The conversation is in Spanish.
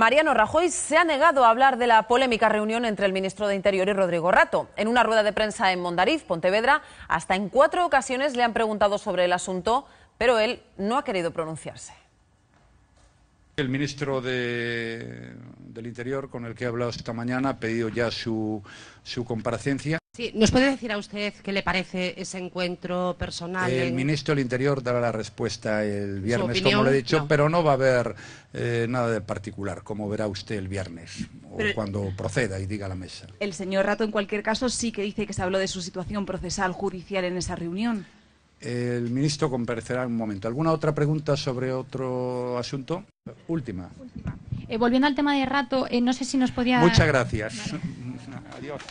Mariano Rajoy se ha negado a hablar de la polémica reunión entre el ministro de Interior y Rodrigo Rato. En una rueda de prensa en Mondariz, Pontevedra, hasta en cuatro ocasiones le han preguntado sobre el asunto, pero él no ha querido pronunciarse. El ministro del Interior con el que he hablado esta mañana ha pedido ya su comparecencia. ¿Nos puede decir a usted qué le parece ese encuentro personal? El ministro del Interior dará la respuesta el viernes, como le he dicho, pero no va a haber eh, nada de particular, como verá usted el viernes o cuando proceda y diga la mesa. El señor Rato, en cualquier caso, sí que dice que se habló de su situación procesal judicial en esa reunión. El ministro comparecerá en un momento. ¿Alguna otra pregunta sobre otro asunto? Última. Eh, volviendo al tema de Rato, eh, no sé si nos podía. Muchas gracias. Adiós.